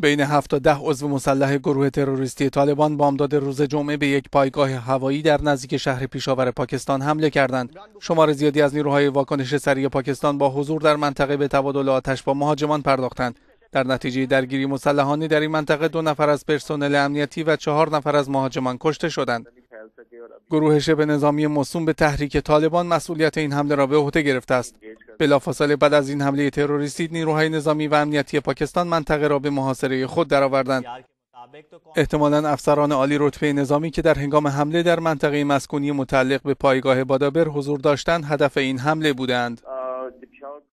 بین هفت تا ده عضو مسلح گروه تروریستی طالبان بامداد روز جمعه به یک پایگاه هوایی در نزدیک شهر پیشاور پاکستان حمله کردند. شمار زیادی از نیروهای واکنش سریع پاکستان با حضور در منطقه به تبادل آتش با مهاجمان پرداختند. در نتیجه درگیری مسلحانه در این منطقه دو نفر از پرسنل امنیتی و چهار نفر از مهاجمان کشته شدند. گروه شبه نظامی موسوم به تحریک طالبان مسئولیت این حمله را به عهده گرفته است. بلافاصله بعد از این حمله تروریستی نیروهای نظامی و امنیتی پاکستان منطقه را به محاصره خود درآوردند احتمالا افسران عالی رتبه نظامی که در هنگام حمله در منطقه مسکونی متعلق به پایگاه بادابر حضور داشتند هدف این حمله بودند